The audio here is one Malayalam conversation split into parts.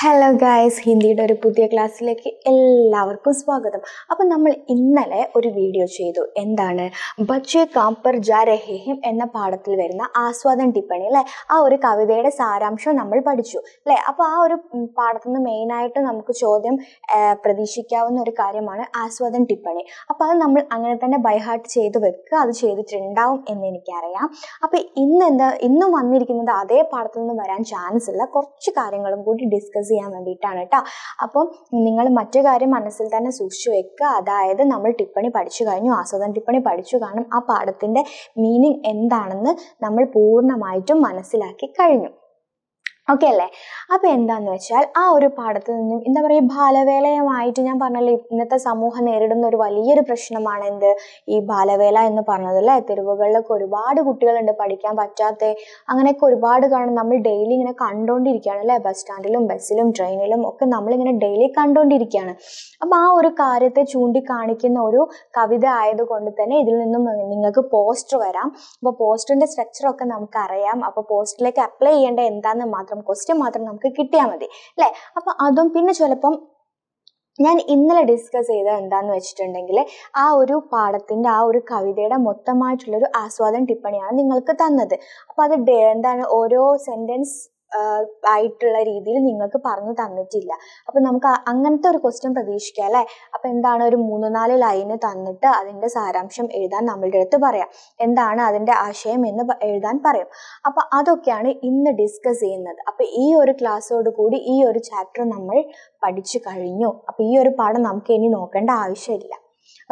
ഹലോ ഗായ്സ് ഹിന്ദിയുടെ ഒരു പുതിയ ക്ലാസ്സിലേക്ക് എല്ലാവർക്കും സ്വാഗതം അപ്പം നമ്മൾ ഇന്നലെ ഒരു വീഡിയോ ചെയ്തു എന്താണ് ബച്ചേ കാംപർ ജാ രഹേഹിം എന്ന പാഠത്തിൽ വരുന്ന ആസ്വാദൻ ടിപ്പണി അല്ലേ ആ ഒരു കവിതയുടെ സാരാംശം നമ്മൾ പഠിച്ചു അല്ലേ അപ്പോൾ ആ ഒരു പാഠത്തിൽ നിന്ന് മെയിനായിട്ട് നമുക്ക് ചോദ്യം പ്രതീക്ഷിക്കാവുന്ന ഒരു കാര്യമാണ് ആസ്വാദൻ ടിപ്പണി അപ്പോൾ അത് നമ്മൾ അങ്ങനെ തന്നെ ബൈഹാർട്ട് ചെയ്ത് വെക്കുക അത് ചെയ്തിട്ടുണ്ടാവും എന്ന് എനിക്കറിയാം അപ്പോൾ ഇന്ന് എന്താ ഇന്നും വന്നിരിക്കുന്നത് അതേ പാഠത്തിൽ നിന്ന് വരാൻ ചാൻസ് ഇല്ല കുറച്ച് കാര്യങ്ങളും കൂടി ഡിസ്കസ് ഡിസ്കസ് ചെയ്യാൻ വേണ്ടിയിട്ടാണ് കേട്ടോ അപ്പോൾ നിങ്ങൾ മറ്റു കാര്യം മനസ്സിൽ തന്നെ സൂക്ഷിച്ചു വെക്കുക അതായത് നമ്മൾ ടിപ്പണി പഠിച്ചു കഴിഞ്ഞു ആസ്വാദന ടിപ്പണി പഠിച്ചു കാണും ആ പാഠത്തിൻ്റെ മീനിങ് എന്താണെന്ന് നമ്മൾ പൂർണ്ണമായിട്ടും മനസ്സിലാക്കി കഴിഞ്ഞു ഓക്കെ അല്ലേ അപ്പോൾ എന്താണെന്ന് വെച്ചാൽ ആ ഒരു പാഠത്തിൽ നിന്നും എന്താ പറയുക ബാലവേലയുമായിട്ട് ഞാൻ പറഞ്ഞല്ലോ ഇന്നത്തെ സമൂഹം നേരിടുന്ന ഒരു വലിയൊരു പ്രശ്നമാണ് എന്ത് ഈ ബാലവേല എന്ന് പറഞ്ഞത് അല്ലേ തെരുവുകളിലൊക്കെ ഒരുപാട് കുട്ടികളുണ്ട് പഠിക്കാൻ പറ്റാത്ത അങ്ങനെയൊക്കെ ഒരുപാട് കാണും നമ്മൾ ഡെയിലി ഇങ്ങനെ കണ്ടുകൊണ്ടിരിക്കുകയാണ് അല്ലേ ബസ് സ്റ്റാൻഡിലും ബസ്സിലും ട്രെയിനിലും ഒക്കെ നമ്മളിങ്ങനെ ഡെയിലി കണ്ടുകൊണ്ടിരിക്കുകയാണ് അപ്പോൾ ആ ഒരു കാര്യത്തെ ചൂണ്ടിക്കാണിക്കുന്ന ഒരു കവിത ആയതുകൊണ്ട് തന്നെ ഇതിൽ നിന്നും നിങ്ങൾക്ക് പോസ്റ്റർ വരാം അപ്പോൾ പോസ്റ്ററിൻ്റെ സ്ട്രക്ചറൊക്കെ നമുക്കറിയാം അപ്പോൾ പോസ്റ്ററിലേക്ക് അപ്ലൈ ചെയ്യേണ്ട എന്താണെന്ന് മാത്രം മാർക്കും ക്വസ്റ്റ്യൻ മാത്രം നമുക്ക് കിട്ടിയാൽ മതി അല്ലേ അപ്പോൾ അതും പിന്നെ ചിലപ്പം ഞാൻ ഇന്നലെ ഡിസ്കസ് ചെയ്തത് എന്താന്ന് വെച്ചിട്ടുണ്ടെങ്കിൽ ആ ഒരു പാഠത്തിൻ്റെ ആ ഒരു കവിതയുടെ മൊത്തമായിട്ടുള്ളൊരു ആസ്വാദന ടിപ്പണിയാണ് നിങ്ങൾക്ക് തന്നത് അപ്പോൾ അത് എന്താണ് ഓരോ സെൻറ്റൻസ് ആയിട്ടുള്ള രീതിയിൽ നിങ്ങൾക്ക് പറഞ്ഞു തന്നിട്ടില്ല അപ്പം നമുക്ക് അങ്ങനത്തെ ഒരു ക്വസ്റ്റ്യൻ പ്രതീക്ഷിക്കാം അല്ലേ അപ്പം എന്താണ് ഒരു മൂന്ന് നാല് ലൈന് തന്നിട്ട് അതിൻ്റെ സാരാംശം എഴുതാൻ നമ്മളുടെ അടുത്ത് പറയാം എന്താണ് അതിൻ്റെ ആശയം എന്ന് എഴുതാൻ പറയും അപ്പം അതൊക്കെയാണ് ഇന്ന് ഡിസ്കസ് ചെയ്യുന്നത് അപ്പം ഈ ഒരു ക്ലാസ്സോട് കൂടി ഈ ഒരു ചാപ്റ്റർ നമ്മൾ പഠിച്ചു കഴിഞ്ഞു അപ്പം ഈ ഒരു പാഠം നമുക്ക് ഇനി നോക്കേണ്ട ആവശ്യമില്ല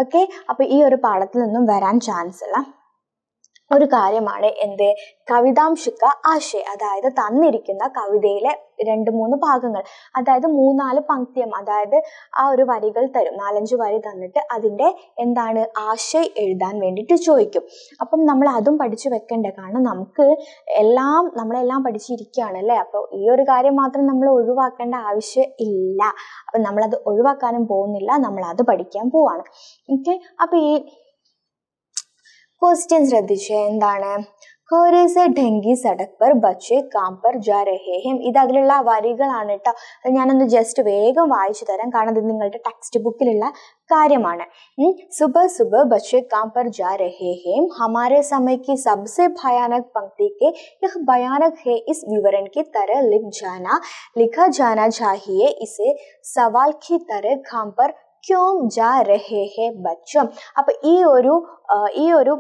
ഓക്കെ അപ്പം ഈ ഒരു പാഠത്തിൽ നിന്നും വരാൻ ചാൻസ് ഇല്ല ഒരു കാര്യമാണ് എന്ത് കവിതാംശിക ആശയം അതായത് തന്നിരിക്കുന്ന കവിതയിലെ രണ്ട് മൂന്ന് ഭാഗങ്ങൾ അതായത് മൂന്നാല് പങ്ക്തിയം അതായത് ആ ഒരു വരികൾ തരും നാലഞ്ച് വരി തന്നിട്ട് അതിൻ്റെ എന്താണ് ആശയം എഴുതാൻ വേണ്ടിയിട്ട് ചോദിക്കും അപ്പം നമ്മൾ അതും പഠിച്ചു വെക്കേണ്ട കാരണം നമുക്ക് എല്ലാം നമ്മളെല്ലാം അല്ലേ അപ്പോൾ ഈ ഒരു കാര്യം മാത്രം നമ്മൾ ഒഴിവാക്കേണ്ട ആവശ്യം ഇല്ല അപ്പം നമ്മളത് ഒഴിവാക്കാനും പോകുന്നില്ല നമ്മളത് പഠിക്കാൻ പോവാണ് ഓക്കെ അപ്പോൾ ഈ ക്വസ്റ്റ്യൻ ശ്രദ്ധിച്ചേ എന്താണ് കോരേസ് ഡെങ്കി സടക് പർ ബച്ചെ കാം പർ ജാ രഹേ ഹെം ഇത് അതിലുള്ള വരികളാണ് കേട്ടോ അത് ഞാനൊന്ന് ജസ്റ്റ് വേഗം വായിച്ചു തരാം കാരണം ഇത് നിങ്ങളുടെ ടെക്സ്റ്റ് ബുക്കിലുള്ള കാര്യമാണ് സുബ സുബ ബച്ചെ കാം പർ ജാ രഹേ ഹെം ഹമാരെ സമയ്ക്ക് സബ്സെ ഭയാനക് പങ്ക്തിക്ക് യഹ് ഭയാനക് ഹെ ഇസ് വിവരൺ കി തര ലിഖ് ജാന ലിഖ ജാന ചാഹിയെ ഇസെ സവാൽ കി തര ഖാം പർ ക്യോം ജാ രഹേ ഹെ ബച്ചും അപ്പൊ ഈ ഒരു ഈ ഒരു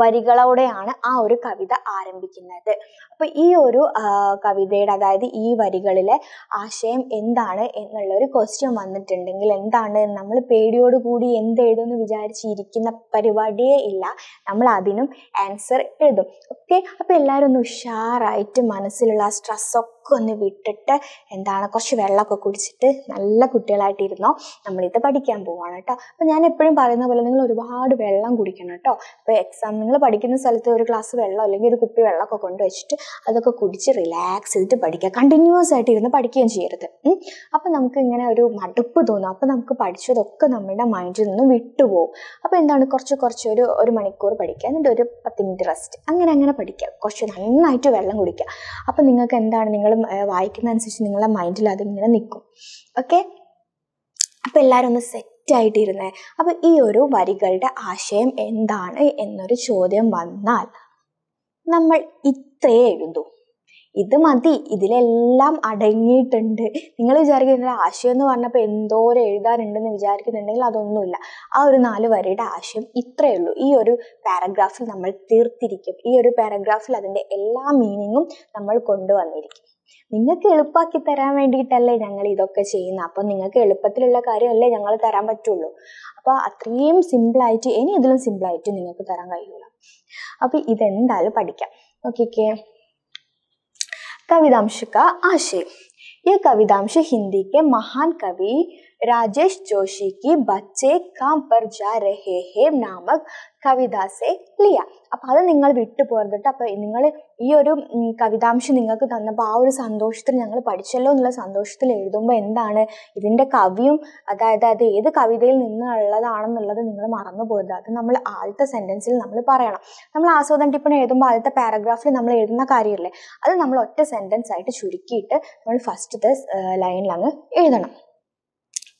വരികളോടെയാണ് ആ ഒരു കവിത ആരംഭിക്കുന്നത് അപ്പോൾ ഈ ഒരു കവിതയുടെ അതായത് ഈ വരികളിലെ ആശയം എന്താണ് എന്നുള്ള ഒരു ക്വസ്റ്റ്യൻ വന്നിട്ടുണ്ടെങ്കിൽ എന്താണ് നമ്മൾ പേടിയോടുകൂടി എന്തെഴുതുമെന്ന് വിചാരിച്ചിരിക്കുന്ന പരിപാടിയേ ഇല്ല നമ്മൾ അതിനും ആൻസർ എഴുതും ഓക്കെ അപ്പോൾ എല്ലാവരും ഒന്ന് ഉഷാറായിട്ട് മനസ്സിലുള്ള ആ സ്ട്രെസ്സൊക്കെ ഒന്ന് വിട്ടിട്ട് എന്താണ് കുറച്ച് വെള്ളമൊക്കെ കുടിച്ചിട്ട് നല്ല കുട്ടികളായിട്ടിരുന്നോ നമ്മളിത് പഠിക്കാൻ പോവാണ് കേട്ടോ അപ്പോൾ ഞാൻ എപ്പോഴും പറയുന്ന പോലെ നിങ്ങൾ ഒരുപാട് വെള്ളം കുടിക്കണം കേട്ടോ അപ്പോൾ എക്സാം നിങ്ങൾ പഠിക്കുന്ന സ്ഥലത്ത് ഒരു ഗ്ലാസ് വെള്ളം അല്ലെങ്കിൽ ഒരു കുപ്പി വെള്ളമൊക്കെ കൊണ്ടുവച്ചിട്ട് അതൊക്കെ കുടിച്ച് റിലാക്സ് ചെയ്തിട്ട് പഠിക്കുക കണ്ടിന്യൂസ് ആയിട്ട് ഇരുന്ന് പഠിക്കുകയും ചെയ്യരുത് അപ്പം നമുക്ക് ഇങ്ങനെ ഒരു മടുപ്പ് തോന്നും അപ്പം നമുക്ക് പഠിച്ചതൊക്കെ നമ്മുടെ മൈൻഡിൽ നിന്ന് വിട്ടുപോകും അപ്പം എന്താണ് കുറച്ച് കുറച്ച് ഒരു ഒരു മണിക്കൂർ പഠിക്കുക എന്നിട്ട് ഒരു പത്ത് മിനിറ്റ് റെസ്റ്റ് അങ്ങനെ അങ്ങനെ പഠിക്കുക കുറച്ച് നന്നായിട്ട് വെള്ളം കുടിക്കുക അപ്പം നിങ്ങൾക്ക് എന്താണ് നിങ്ങൾ വായിക്കുന്ന അനുസരിച്ച് നിങ്ങളുടെ മൈൻഡിൽ അതിങ്ങനെ നിൽക്കും ഓക്കെ അപ്പം എല്ലാവരും ഒന്ന് സെറ്റ് ആയിട്ടിരുന്നേ അപ്പം ഈ ഒരു വരികളുടെ ആശയം എന്താണ് എന്നൊരു ചോദ്യം വന്നാൽ നമ്മൾ ഇത്രേ എഴുതൂ ഇത് മതി ഇതിലെല്ലാം അടങ്ങിയിട്ടുണ്ട് നിങ്ങൾ വിചാരിക്കുന്ന ആശയം എന്ന് പറഞ്ഞപ്പോൾ എന്തോരം എഴുതാനുണ്ടെന്ന് വിചാരിക്കുന്നുണ്ടെങ്കിൽ അതൊന്നുമില്ല ആ ഒരു നാല് വരയുടെ ആശയം ഇത്രയേ ഉള്ളൂ ഈ ഒരു പാരഗ്രാഫിൽ നമ്മൾ തീർത്തിരിക്കും ഈ ഒരു പാരഗ്രാഫിൽ അതിൻ്റെ എല്ലാ മീനിങ്ങും നമ്മൾ കൊണ്ടുവന്നിരിക്കും നിങ്ങൾക്ക് എളുപ്പമാക്കി തരാൻ വേണ്ടിയിട്ടല്ലേ ഞങ്ങൾ ഇതൊക്കെ ചെയ്യുന്നത് അപ്പം നിങ്ങൾക്ക് എളുപ്പത്തിലുള്ള കാര്യമല്ലേ ഞങ്ങൾ തരാൻ പറ്റുള്ളൂ അപ്പോൾ അത്രയും സിമ്പിളായിട്ട് ഇനി ഇതിലും സിമ്പിളായിട്ട് നിങ്ങൾക്ക് തരാൻ കഴിയില്ല അപ്പോൾ ഇതെന്തായാലും പഠിക്കാം ഓക്കെ കവിതാംശക്ക ആശയം ഈ കവിതാംശ ഹിന്ദിക്ക് മഹാൻ കവി राजेश जोशी की बच्चे काम पर जा रहे है नामक കവിതാസെ ലിയ അപ്പൊ അത് നിങ്ങൾ വിട്ടു പോർന്നിട്ട് അപ്പൊ നിങ്ങൾ ഈ ഒരു കവിതാംശം നിങ്ങൾക്ക് തന്നപ്പോൾ ആ ഒരു സന്തോഷത്തിൽ ഞങ്ങൾ പഠിച്ചല്ലോ എന്നുള്ള സന്തോഷത്തിൽ എഴുതുമ്പോൾ എന്താണ് ഇതിൻ്റെ കവിയും അതായത് അത് ഏത് കവിതയിൽ നിന്നുള്ളതാണെന്നുള്ളത് നിങ്ങൾ മറന്നു പോരുത് അത് നമ്മൾ ആദ്യത്തെ സെൻറ്റൻസിൽ നമ്മൾ പറയണം നമ്മൾ ആസ്വാദന ടിപ്പണി എഴുതുമ്പോൾ ആദ്യത്തെ പാരഗ്രാഫിൽ നമ്മൾ എഴുതുന്ന കാര്യമില്ലേ അത് നമ്മൾ ഒറ്റ സെൻറ്റൻസ് ആയിട്ട് ചുരുക്കിയിട്ട് നമ്മൾ ഫസ്റ്റത്തെ ലൈനിൽ അങ്ങ് എഴുതണം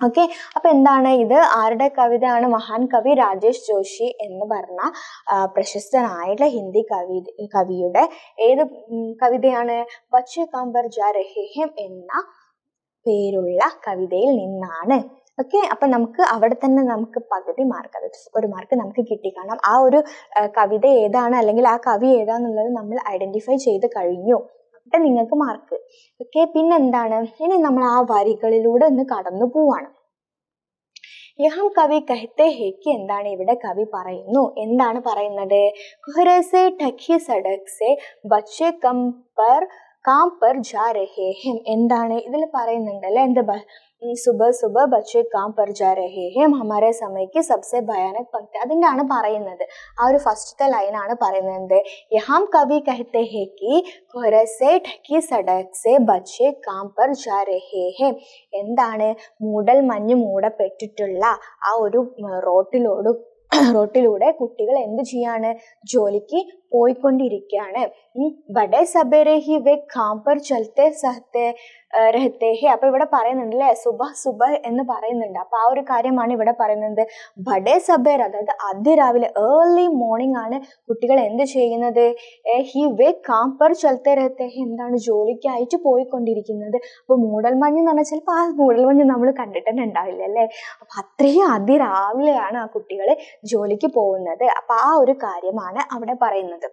ഓക്കെ അപ്പൊ എന്താണ് ഇത് ആരുടെ കവിതയാണ് മഹാൻ കവി രാജേഷ് ജോഷി എന്ന് പറഞ്ഞ പ്രശസ്തനായിട്ടുള്ള ഹിന്ദി കവി കവിയുടെ ഏത് കവിതയാണ് ബച്ചെ കാമ്പർ ജാരഹേഹം എന്ന പേരുള്ള കവിതയിൽ നിന്നാണ് ഓക്കെ അപ്പൊ നമുക്ക് അവിടെ തന്നെ നമുക്ക് പകുതി മാർക്ക് അത് ഒരു മാർക്ക് നമുക്ക് കിട്ടി കാണാം ആ ഒരു കവിത ഏതാണ് അല്ലെങ്കിൽ ആ കവി ഏതാന്നുള്ളത് നമ്മൾ ഐഡന്റിഫൈ ചെയ്ത് കഴിഞ്ഞു അപ്പം നിങ്ങൾക്ക് മാർക്ക് ഓക്കെ പിന്നെന്താണ് ഇനി നമ്മൾ ആ വരികളിലൂടെ ഒന്ന് കടന്നു പോവാണ് യഹം കവി കഹത്തെ ഹേക്ക് എന്താണ് ഇവിടെ കവി പറയുന്നു എന്താണ് പറയുന്നത് ഖുഹ്റ സെ ഠക്കി സഡക് കം പർ കാം പർ ജാ രഹേഹിം എന്താണ് ഇതിൽ പറയുന്നുണ്ടല്ലേ എന്ത് സുബ സുബ ബച്ചെ കാം പർ ജാ രഹേഹിം ഹമാരെ സമയക്ക് സബ്സെ ഭയാനക് പക്തി അതിൻ്റെ ആണ് പറയുന്നത് ആ ഒരു ഫസ്റ്റത്തെ ലൈനാണ് പറയുന്നത് യഹാം കവി കഹത്തെ ഹെ കി ഖൊരസെ ഠക്കി സടക് സെ ബച്ചെ കാം പർ ജാ രഹേഹിം എന്താണ് മൂടൽ മഞ്ഞ് മൂടപ്പെട്ടിട്ടുള്ള ആ ഒരു റോട്ടിലോട് റോട്ടിലൂടെ കുട്ടികൾ എന്ത് ചെയ്യാണ് ജോലിക്ക് പോയിക്കൊണ്ടിരിക്കുകയാണ് ബഡേ സബേരെ ഹി വെ കാമ്പർ പർ സഹത്തെ രഹത്തെ അപ്പൊ ഇവിടെ പറയുന്നുണ്ട് അല്ലെ സുബ സുബ എന്ന് പറയുന്നുണ്ട് അപ്പൊ ആ ഒരു കാര്യമാണ് ഇവിടെ പറയുന്നത് ബഡേ സബേർ അതായത് അതിരാവിലെ രാവിലെ ഏർലി മോർണിംഗ് ആണ് കുട്ടികൾ എന്ത് ചെയ്യുന്നത് ഹി വെ കാമ്പർ പർ ചലത്തെ എന്താണ് ജോലിക്കായിട്ട് പോയിക്കൊണ്ടിരിക്കുന്നത് അപ്പൊ മൂടൽമഞ്ഞ് എന്ന് പറഞ്ഞാൽ ചിലപ്പോൾ ആ മൂടൽമഞ്ഞ് നമ്മൾ കണ്ടിട്ടുണ്ടാവില്ല തന്നെ അല്ലേ അപ്പൊ അത്രയും അതിരാവിലെയാണ് ആ കുട്ടികളെ ജോലി ജോലിക്ക് പോകുന്നത് അപ്പൊ ആ ഒരു കാര്യമാണ് അവിടെ പറയുന്നത്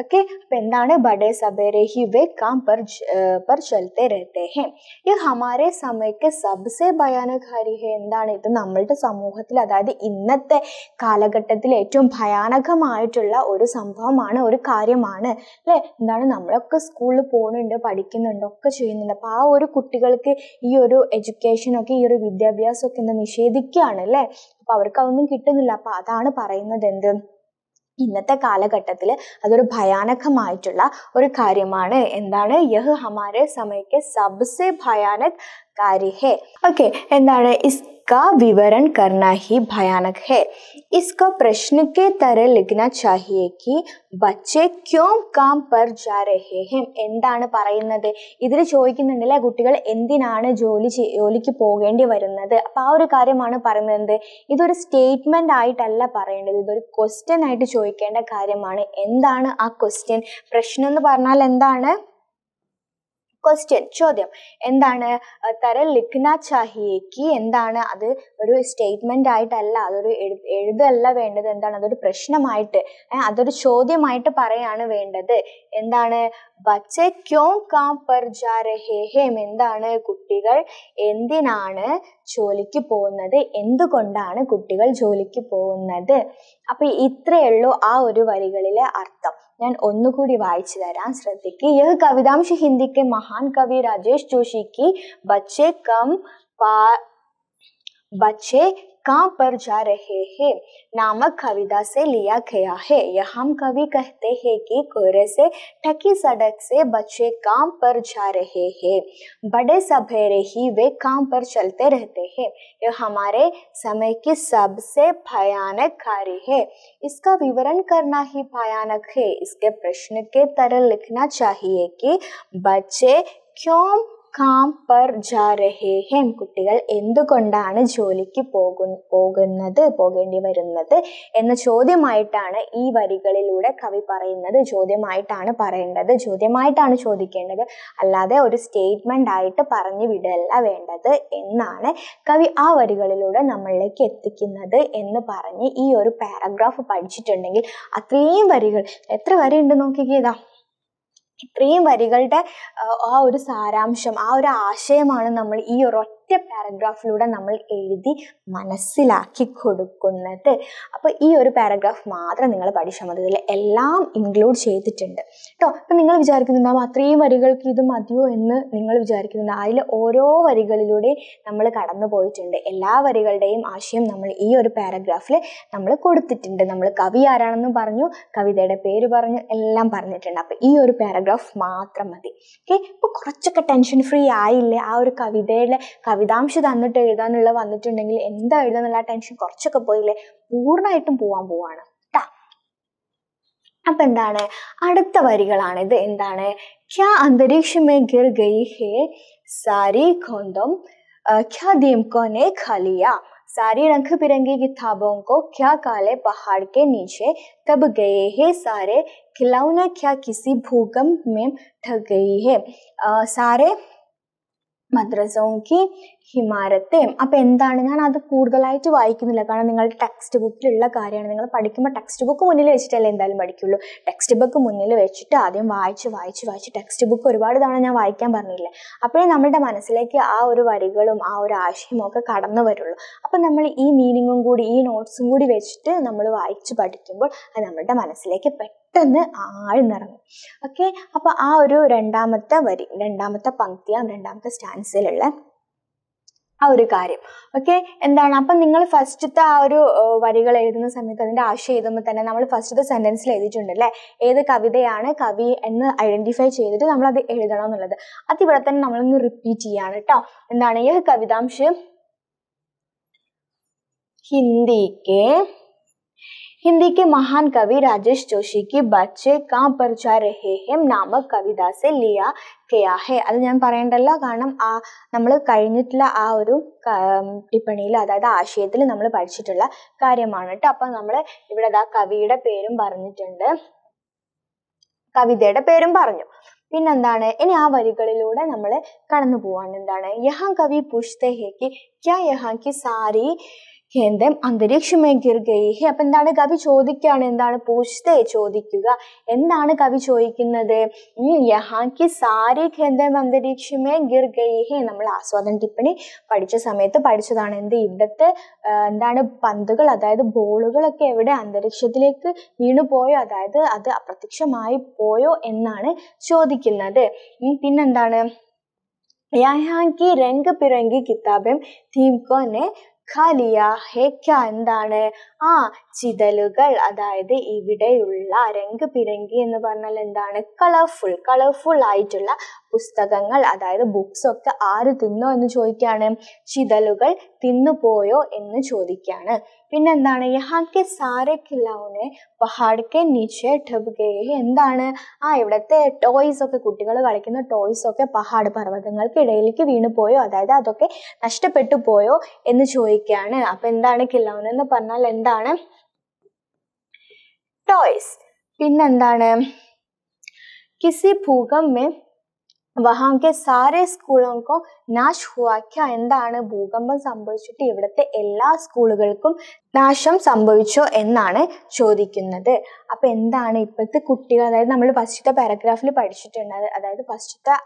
ഓക്കെ അപ്പൊ എന്താണ് ബഡേ സബേരെ ഹി വേ കാം പെർ പർ ചലത്തെ രഹത്തെ ഹേ ഈ ഹമാരെ സമയക്ക് സബ്സെ ഭയാനകാരി ഹേ എന്താണ് ഇത് നമ്മളുടെ സമൂഹത്തിൽ അതായത് ഇന്നത്തെ കാലഘട്ടത്തിൽ ഏറ്റവും ഭയാനകമായിട്ടുള്ള ഒരു സംഭവമാണ് ഒരു കാര്യമാണ് അല്ലെ എന്താണ് നമ്മളൊക്കെ സ്കൂളിൽ പോകുന്നുണ്ട് പഠിക്കുന്നുണ്ട് ഒക്കെ ചെയ്യുന്നുണ്ട് അപ്പൊ ആ ഒരു കുട്ടികൾക്ക് ഈ ഒരു എഡ്യൂക്കേഷൻ ഒക്കെ ഈ ഒരു വിദ്യാഭ്യാസം ഒക്കെ ഇന്ന് നിഷേധിക്കുകയാണ് അല്ലെ അപ്പൊ അവർക്ക് അതൊന്നും കിട്ടുന്നില്ല അപ്പൊ അതാണ് പറയുന്നത് എന്ത് ഇന്നത്തെ കാലഘട്ടത്തിൽ അതൊരു ഭയാനകമായിട്ടുള്ള ഒരു കാര്യമാണ് എന്താണ് യഹ് ഹമാരെ സമയക്ക് സബ്സെ ഭയാനക് കാര്യ ഹേ ഓക്കെ എന്താണ് ഇസ് इसका विवरण करना ही भयानक है इसका प्रश्न के तरह लिखना चाहिए कि बच्चे क्यों काम पर जा रहे हैं എന്താണ് പറയുന്നത് ഇതിൽ ചോദിക്കുന്നുണ്ട് കുട്ടികൾ എന്തിനാണ് ജോലി ജോലിക്ക് പോകേണ്ടി വരുന്നത് അപ്പം ആ ഒരു കാര്യമാണ് പറയുന്നത് ഇതൊരു സ്റ്റേറ്റ്മെന്റ് ആയിട്ടല്ല പറയേണ്ടത് ഇതൊരു ക്വസ്റ്റ്യൻ ആയിട്ട് ചോദിക്കേണ്ട കാര്യമാണ് എന്താണ് ആ ക്വസ്റ്റ്യൻ പ്രശ്നം എന്ന് പറഞ്ഞാൽ എന്താണ് ക്വസ്റ്റ്യൻ ചോദ്യം എന്താണ് തരൽ ലിഖ്ന ചാഹിയേക്ക് എന്താണ് അത് ഒരു സ്റ്റേറ്റ്മെന്റ് ആയിട്ടല്ല അതൊരു എഴുതല്ല വേണ്ടത് എന്താണ് അതൊരു പ്രശ്നമായിട്ട് അതൊരു ചോദ്യമായിട്ട് പറയാണ് വേണ്ടത് എന്താണ് ബച്ചെ ക്യോ കാ പർ ജാ രഹേ ഹേം എന്താണ് കുട്ടികൾ എന്തിനാണ് ജോലിക്ക് പോകുന്നത് എന്തുകൊണ്ടാണ് കുട്ടികൾ ജോലിക്ക് പോകുന്നത് അപ്പൊ ഇത്രയേ ഉള്ളൂ ആ ഒരു വരികളിലെ അർത്ഥം ഞാൻ ഒന്നുകൂടി വായിച്ചു തരാം ശ്രദ്ധിക്ക് യഹ് കവിതാംശ ഹിന്ദിക്ക് മഹാൻ കവി രാജേഷ് ജോഷിക്ക് ബച്ചെ കം പാ ബച്ചെ कहाँ पर जा रहे हैं नामक कविता से लिया गया है यह हम कवि कहते हैं कि कोहरे से ठकी सड़क से बच्चे काम पर जा रहे हैं बड़े सवेरे ही वे काम पर चलते रहते हैं यह हमारे समय की सबसे भयानक कार्य है इसका विवरण करना ही भयानक है इसके प्रश्न के तरह लिखना चाहिए कि बच्चे क्यों കാം പർ ജാരഹേ രഹേ കുട്ടികൾ എന്തുകൊണ്ടാണ് ജോലിക്ക് പോകു പോകുന്നത് പോകേണ്ടി വരുന്നത് എന്ന ചോദ്യമായിട്ടാണ് ഈ വരികളിലൂടെ കവി പറയുന്നത് ചോദ്യമായിട്ടാണ് പറയേണ്ടത് ചോദ്യമായിട്ടാണ് ചോദിക്കേണ്ടത് അല്ലാതെ ഒരു സ്റ്റേറ്റ്മെൻ്റ് ആയിട്ട് പറഞ്ഞു വിടല്ല വേണ്ടത് എന്നാണ് കവി ആ വരികളിലൂടെ നമ്മളിലേക്ക് എത്തിക്കുന്നത് എന്ന് പറഞ്ഞ് ഈ ഒരു പാരഗ്രാഫ് പഠിച്ചിട്ടുണ്ടെങ്കിൽ അത്രയും വരികൾ എത്ര വരെയുണ്ട് നോക്കിക്കേതാ ഇത്രയും വരികളുടെ ആ ഒരു സാരാംശം ആ ഒരു ആശയമാണ് നമ്മൾ ഈ ഒരു ഒറ്റ പാരഗ്രാഫിലൂടെ നമ്മൾ എഴുതി മനസ്സിലാക്കി കൊടുക്കുന്നത് അപ്പോൾ ഈ ഒരു പാരഗ്രാഫ് മാത്രം നിങ്ങൾ പഠിച്ചാൽ മതി എല്ലാം ഇൻക്ലൂഡ് ചെയ്തിട്ടുണ്ട് കേട്ടോ അപ്പം നിങ്ങൾ വിചാരിക്കുന്നുണ്ടാവും അത്രയും വരികൾക്ക് ഇത് മതിയോ എന്ന് നിങ്ങൾ വിചാരിക്കുന്നുണ്ട് അതിൽ ഓരോ വരികളിലൂടെ നമ്മൾ കടന്നു പോയിട്ടുണ്ട് എല്ലാ വരികളുടെയും ആശയം നമ്മൾ ഈ ഒരു പാരഗ്രാഫിൽ നമ്മൾ കൊടുത്തിട്ടുണ്ട് നമ്മൾ കവി ആരാണെന്ന് പറഞ്ഞു കവിതയുടെ പേര് പറഞ്ഞു എല്ലാം പറഞ്ഞിട്ടുണ്ട് അപ്പം ഈ ഒരു പാരഗ്രാഫ് മാത്രം മതി ഓക്കെ ഇപ്പോൾ കുറച്ചൊക്കെ ടെൻഷൻ ഫ്രീ ആയില്ലേ ആ ഒരു കവിതയുടെ കവിതാംശ തന്നിട്ട് എഴുതാനുള്ള വന്നിട്ടുണ്ടെങ്കിൽ എന്താ എഴുതാന്നുള്ള ടെൻഷൻ കുറച്ചൊക്കെ പോയില്ലേ പൂർണ്ണമായിട്ടും പോവാൻ പോവാണ് അപ്പൊ എന്താണ് അടുത്ത വരികളാണിത് എന്താണ് ക്യാ അന്തരീക്ഷമേ ഗിർ ഗൈ ഹേ സാരി ഖോന്തം ക്യാ ദീംകോനെ ഖലിയ സാരി रंग പിരംഗി किताबों को क्या काले पहाड़ के नीचे तब गए है सारे खिलौने क्या किसी भूकंप में ठग गई है മദ്രസവും കി ഹിമാരത്തെയും അപ്പം എന്താണ് ഞാൻ അത് കൂടുതലായിട്ട് വായിക്കുന്നില്ല കാരണം നിങ്ങൾ ടെക്സ്റ്റ് ബുക്കിലുള്ള കാര്യമാണ് നിങ്ങൾ പഠിക്കുമ്പോൾ ടെക്സ്റ്റ് ബുക്ക് മുന്നിൽ വെച്ചിട്ടല്ലേ എന്തായാലും പഠിക്കുള്ളൂ ടെക്സ്റ്റ് ബുക്ക് മുന്നിൽ വെച്ചിട്ട് ആദ്യം വായിച്ച് വായിച്ച് വായിച്ച് ടെക്സ്റ്റ് ബുക്ക് ഒരുപാട് തവണ ഞാൻ വായിക്കാൻ പറഞ്ഞില്ലേ അപ്പോഴേ നമ്മുടെ മനസ്സിലേക്ക് ആ ഒരു വരികളും ആ ഒരു ആശയവും ഒക്കെ കടന്നു വരുള്ളൂ അപ്പം നമ്മൾ ഈ മീനിങ്ങും കൂടി ഈ നോട്ട്സും കൂടി വെച്ചിട്ട് നമ്മൾ വായിച്ച് പഠിക്കുമ്പോൾ അത് നമ്മുടെ മനസ്സിലേക്ക് പെട്ടെന്ന് പെട്ടെന്ന് ആഴ്ന്നിറങ്ങും ഓക്കെ അപ്പൊ ആ ഒരു രണ്ടാമത്തെ വരി രണ്ടാമത്തെ പങ്ക്തിയാണ് രണ്ടാമത്തെ സ്റ്റാൻസിലുള്ള ആ ഒരു കാര്യം ഓക്കെ എന്താണ് അപ്പം നിങ്ങൾ ഫസ്റ്റത്തെ ആ ഒരു വരികൾ എഴുതുന്ന സമയത്ത് അതിൻ്റെ ആശയം എഴുതുമ്പോൾ തന്നെ നമ്മൾ ഫസ്റ്റത്തെ സെൻറ്റൻസിൽ എഴുതിയിട്ടുണ്ട് അല്ലേ ഏത് കവിതയാണ് കവി എന്ന് ഐഡൻറ്റിഫൈ ചെയ്തിട്ട് നമ്മളത് എഴുതണം എന്നുള്ളത് അതിവിടെ തന്നെ നമ്മളൊന്ന് റിപ്പീറ്റ് ചെയ്യാണ് കേട്ടോ എന്താണ് ഈ കവിതാംശം ഹിന്ദിക്ക് हिंदी के महान कवि राजेश जोशी की ബച്ചെ കാം പർച്ചാരെ ഹേം നാമ കവിത സെ लिया കെയാ है അത് ഞാൻ പറയേണ്ടല്ല കാരണം ആ നമ്മൾ കഴിഞ്ഞിട്ടുള്ള ആ ഒരു ടിപ്പണിയിൽ അതായത് ആശയത്തിൽ നമ്മൾ പഠിച്ചിട്ടുള്ള കാര്യമാണ് കേട്ടോ അപ്പം നമ്മൾ ഇവിടെ ആ കവിയുടെ പേരും പറഞ്ഞിട്ടുണ്ട് കവിതയുടെ പേരും പറഞ്ഞു പിന്നെന്താണ് ഇനി ആ വരികളിലൂടെ നമ്മൾ കടന്നു പോവാണ് എന്താണ് യഹാം കവി പൂഷ്തേ ഹെ ക്യാ യഹാം കി സാരി എന്തേ അന്തരീക്ഷമേകിർഗൈ അപ്പൊ എന്താണ് കവി ചോദിക്കുകയാണ് എന്താണ് പൂച്ചതേ ചോദിക്കുക എന്താണ് കവി ചോദിക്കുന്നത് യഹാക്കി സാരി ഖേന്തം അന്തരീക്ഷമേ ഗിർഗൈ നമ്മൾ ആസ്വാദന ടിപ്പണി പഠിച്ച സമയത്ത് പഠിച്ചതാണ് എന്ത് ഇവിടുത്തെ എന്താണ് പന്തുകൾ അതായത് ബോളുകളൊക്കെ എവിടെ അന്തരീക്ഷത്തിലേക്ക് വീണു പോയോ അതായത് അത് അപ്രത്യക്ഷമായി പോയോ എന്നാണ് ചോദിക്കുന്നത് പിന്നെന്താണ് യഹാക്കി രംഗ് പിറങ്കി കിതാബം തീംകോനെ ഖാലിയ ഹേക്ക എന്താണ് ആ ചിതലുകൾ അതായത് ഇവിടെയുള്ള രംഗ് പിരങ്കി എന്ന് പറഞ്ഞാൽ എന്താണ് കളർഫുൾ കളർഫുൾ ആയിട്ടുള്ള പുസ്തകങ്ങൾ അതായത് ബുക്സ് ഒക്കെ ആര് തിന്നോ എന്ന് ചോദിക്കുകയാണ് ചിതലുകൾ തിന്നുപോയോ എന്ന് ചോദിക്കുകയാണ് പിന്നെന്താണ് യഹാക്കെ സാരെ കില്ലാവുനെ പഹാഡ്ക്കെ നീച്ചെ ഠബുകേ എന്താണ് ആ ഇവിടുത്തെ ടോയ്സ് ഒക്കെ കുട്ടികൾ കളിക്കുന്ന ടോയ്സ് ഒക്കെ പഹാഡ് പർവ്വതങ്ങൾക്ക് ഇടയിലേക്ക് വീണു പോയോ അതായത് അതൊക്കെ നഷ്ടപ്പെട്ടു പോയോ എന്ന് ചോദിക്കുകയാണ് അപ്പം എന്താണ് കില്ലാവുന എന്ന് പറഞ്ഞാൽ എന്താണ് ടോയ്സ് പിന്നെന്താണ് കിസി ഭൂകം മേ വഹാം കെ സാരെ സ്കൂളുകൾക്കും നാശ് ഹുവാക്ക എന്താണ് ഭൂകമ്പം സംഭവിച്ചിട്ട് ഇവിടുത്തെ എല്ലാ സ്കൂളുകൾക്കും നാശം സംഭവിച്ചോ എന്നാണ് ചോദിക്കുന്നത് അപ്പൊ എന്താണ് ഇപ്പോഴത്തെ കുട്ടികൾ അതായത് നമ്മൾ ഫസ്റ്റത്തെ പാരഗ്രാഫിൽ പഠിച്ചിട്ടുണ്ട് അതായത് ഫസ്റ്റത്തെ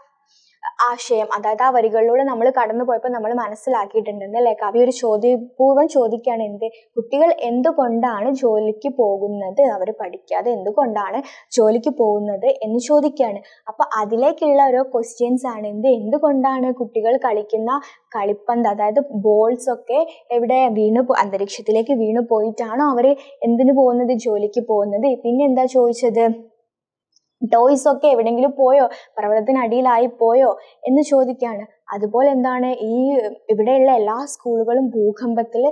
ആശയം അതായത് ആ വരികളിലൂടെ നമ്മൾ കടന്നു പോയപ്പോൾ നമ്മൾ മനസ്സിലാക്കിയിട്ടുണ്ട് അല്ലേ കവി ഒരു ചോദ്യപൂർവ്വം ചോദിക്കുകയാണ് എന്ത് കുട്ടികൾ എന്തുകൊണ്ടാണ് ജോലിക്ക് പോകുന്നത് അവർ പഠിക്കാതെ എന്തുകൊണ്ടാണ് ജോലിക്ക് പോകുന്നത് എന്ന് ചോദിക്കുകയാണ് അപ്പൊ അതിലേക്കുള്ള ഓരോ ക്വസ്റ്റ്യൻസ് ആണ് എന്ത് എന്തുകൊണ്ടാണ് കുട്ടികൾ കളിക്കുന്ന കളിപ്പന്ത് അതായത് ബോൾസ് ഒക്കെ എവിടെ വീണു അന്തരീക്ഷത്തിലേക്ക് വീണു പോയിട്ടാണോ അവർ എന്തിനു പോകുന്നത് ജോലിക്ക് പോകുന്നത് പിന്നെ എന്താ ചോദിച്ചത് ടോയ്സ് ഒക്കെ എവിടെയെങ്കിലും പോയോ പർവ്വതത്തിനടിയിലായി പോയോ എന്ന് ചോദിക്കുകയാണ് അതുപോലെ എന്താണ് ഈ ഇവിടെയുള്ള എല്ലാ സ്കൂളുകളും ഭൂകമ്പത്തിൽ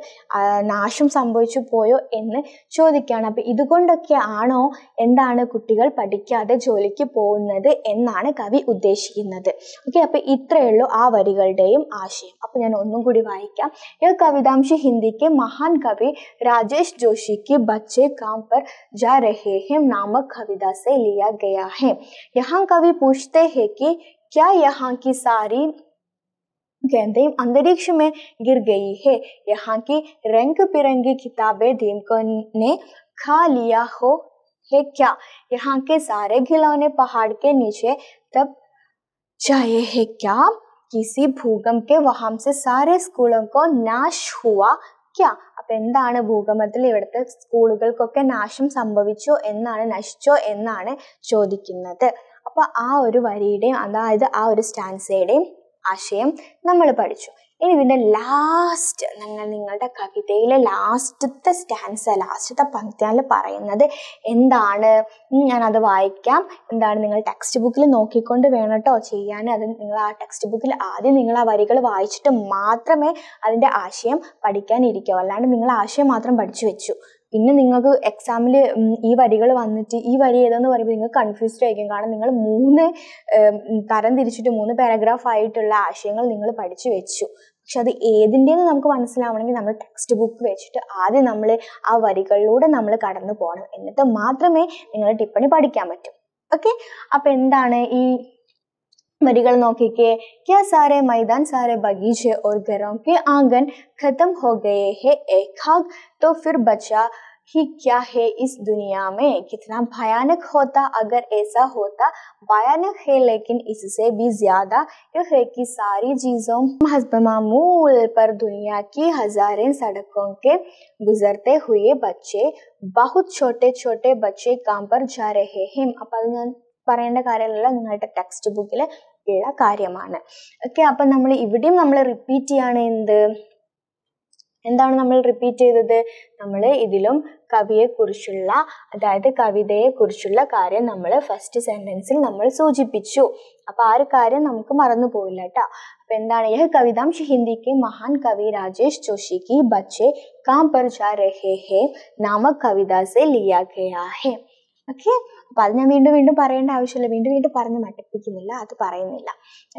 നാശം സംഭവിച്ചു പോയോ എന്ന് ചോദിക്കുകയാണ് അപ്പം ഇതുകൊണ്ടൊക്കെ ആണോ എന്താണ് കുട്ടികൾ പഠിക്കാതെ ജോലിക്ക് പോകുന്നത് എന്നാണ് കവി ഉദ്ദേശിക്കുന്നത് ഓക്കെ അപ്പം ഇത്രയേ ഉള്ളൂ ആ വരികളുടെയും ആശയം അപ്പം ഞാൻ ഒന്നും കൂടി വായിക്കാം ഈ കവിതാംശ ഹിന്ദിക്ക് മഹാൻ കവി രാജേഷ് ജോഷിക്ക് की बच्चे काम पर जा रहे हैं नामक कविता से लिया गया है यहाँ कवि पूछते हैं कि क्या यहाँ की सारी गेंदेम अंतरिक्ष में गिर गई है यहाँ की रंग बिरंगी किताबें धीमकों ने खा लिया हो है क्या यहाँ के सारे खिलौने पहाड़ के नीचे तब चाहिए है क्या किसी भूकंप के वहां से सारे स्कूलों को नाश हुआ क्या അപ്പൊ എന്താണ് ഭൂകമ്പത്തിൽ ഇവിടുത്തെ സ്കൂളുകൾക്കൊക്കെ നാശം സംഭവിച്ചോ എന്നാണ് നശിച്ചോ എന്നാണ് ചോദിക്കുന്നത് അപ്പൊ ആ ഒരു വരിയുടെയും അതായത് ആ ഒരു സ്റ്റാൻസയുടെയും ആശയം നമ്മൾ പഠിച്ചു ഇനി ഇതിൻ്റെ ലാസ്റ്റ് നിങ്ങൾ നിങ്ങളുടെ കവിതയിലെ ലാസ്റ്റത്തെ സ്റ്റാൻസ് ലാസ്റ്റത്തെ പങ്ക്തിയാണ് പറയുന്നത് എന്താണ് ഞാനത് വായിക്കാം എന്താണ് നിങ്ങൾ ടെക്സ്റ്റ് ബുക്കിൽ നോക്കിക്കൊണ്ട് വേണം കേട്ടോ ചെയ്യാൻ അത് നിങ്ങൾ ആ ടെക്സ്റ്റ് ബുക്കിൽ ആദ്യം നിങ്ങൾ ആ വരികൾ വായിച്ചിട്ട് മാത്രമേ അതിൻ്റെ ആശയം പഠിക്കാനിരിക്കൂ അല്ലാണ്ട് നിങ്ങൾ ആശയം മാത്രം പഠിച്ചു വെച്ചു പിന്നെ നിങ്ങൾക്ക് എക്സാമിൽ ഈ വരികൾ വന്നിട്ട് ഈ വരി ഏതെന്ന് പറയുമ്പോൾ നിങ്ങൾ കൺഫ്യൂസ്ഡ് ആയിരിക്കും കാരണം നിങ്ങൾ മൂന്ന് തരം തിരിച്ചിട്ട് മൂന്ന് പാരഗ്രാഫ് ആയിട്ടുള്ള ആശയങ്ങൾ നിങ്ങൾ പഠിച്ചു വെച്ചു പക്ഷെ അത് ഏതിൻ്റെന്ന് നമുക്ക് മനസ്സിലാവണമെങ്കിൽ നമ്മൾ ടെക്സ്റ്റ് ബുക്ക് വെച്ചിട്ട് ആദ്യം നമ്മൾ ആ വരികളിലൂടെ നമ്മൾ കടന്നു പോകണം എന്നിട്ട് മാത്രമേ നിങ്ങൾ ടിപ്പണി പഠിക്കാൻ പറ്റൂ ഓക്കെ അപ്പം എന്താണ് ഈ വരികൾ നോക്കിക്കേ क्या सारे मैदान सारे बगीचे और घरों के आंगन खत्म हो गए हैं एक खाक तो फिर बचा ही क्या है इस दुनिया में कितना भयानक होता अगर ऐसा होता भयानक है लेकिन इससे भी ज्यादा यह है कि सारी चीज़ों मामूल पर दुनिया की हजारें सड़कों के गुजरते हुए बच्चे बहुत छोटे छोटे बच्चे काम पर जा रहे हैं अपन പറയേണ്ട കാര്യമല്ല നിങ്ങളുടെ ടെക്സ്റ്റ് ബുക്കിൽ ഉള്ള കാര്യമാണ് ഓക്കെ അപ്പം നമ്മൾ ഇവിടെയും നമ്മൾ റിപ്പീറ്റ് ചെയ്യാണ് എന്ത് എന്താണ് നമ്മൾ റിപ്പീറ്റ് ചെയ്തത് നമ്മൾ ഇതിലും കവിയെക്കുറിച്ചുള്ള അതായത് കവിതയെക്കുറിച്ചുള്ള കാര്യം നമ്മൾ ഫസ്റ്റ് സെൻറ്റൻസിൽ നമ്മൾ സൂചിപ്പിച്ചു അപ്പോൾ ആ ഒരു കാര്യം നമുക്ക് മറന്നു പോയില്ല കേട്ടോ അപ്പം എന്താണ് യഹ് കവിതാംശ് ഹിന്ദിക്ക് മഹാൻ കവി രാജേഷ് ജോഷിക്ക് ബച്ചെ കാം പർ രഹേ ഹേ നാമ കവിതാസെ ലിയാ ഗയാ ഹേ ഓക്കെ അപ്പം അത് ഞാൻ വീണ്ടും വീണ്ടും പറയേണ്ട ആവശ്യമില്ല വീണ്ടും വീണ്ടും പറഞ്ഞ് മട്ടിപ്പിക്കുന്നില്ല അത് പറയുന്നില്ല